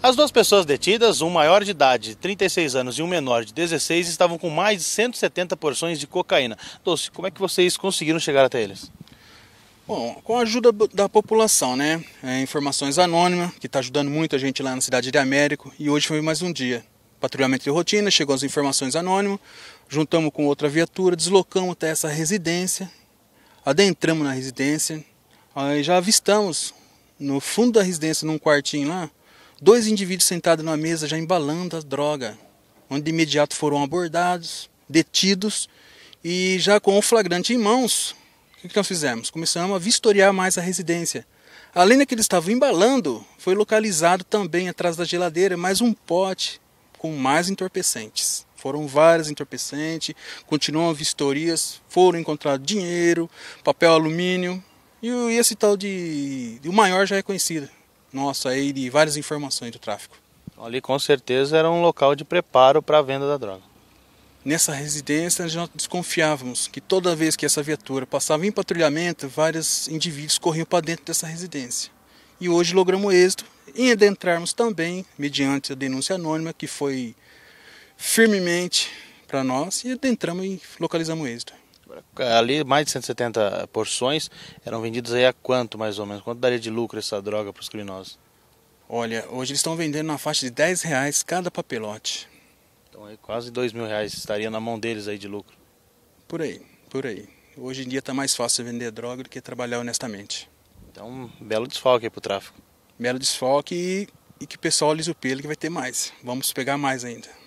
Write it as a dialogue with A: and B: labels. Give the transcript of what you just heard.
A: As duas pessoas detidas, um maior de idade, de 36 anos, e um menor de 16, estavam com mais de 170 porções de cocaína. Doce, como é que vocês conseguiram chegar até eles?
B: Bom, com a ajuda da população, né? É, informações anônimas, que está ajudando muito a gente lá na cidade de Américo, e hoje foi mais um dia. Patrulhamento de rotina, chegou as informações anônimas, juntamos com outra viatura, deslocamos até essa residência, adentramos na residência, aí já avistamos no fundo da residência, num quartinho lá, Dois indivíduos sentados numa mesa já embalando a droga, onde de imediato foram abordados, detidos e já com o flagrante em mãos, o que nós fizemos? Começamos a vistoriar mais a residência. Além daquele que estavam embalando, foi localizado também atrás da geladeira mais um pote com mais entorpecentes. Foram vários entorpecentes, continuam vistorias, foram encontrados dinheiro, papel alumínio e esse tal de. O maior já é conhecido, nossa aí de várias informações
A: do tráfico. Ali com certeza era um local de preparo para a venda da droga.
B: Nessa residência nós desconfiávamos que toda vez que essa viatura passava em patrulhamento, vários indivíduos corriam para dentro dessa residência. E hoje logramos êxito em adentrarmos também, mediante a denúncia anônima que foi firmemente para nós, e adentramos e localizamos êxito
A: ali mais de 170 porções eram vendidas aí a quanto mais ou menos? Quanto daria de lucro essa droga para os criminosos?
B: Olha, hoje eles estão vendendo na faixa de 10 reais cada papelote. Então aí quase 2 mil reais estaria na mão deles aí de lucro. Por aí, por aí. Hoje em dia está mais fácil vender droga do que trabalhar honestamente. Então, belo desfalque aí para o tráfico. Belo desfalque e, e que o pessoal lhes o pelo que vai ter mais. Vamos pegar mais ainda.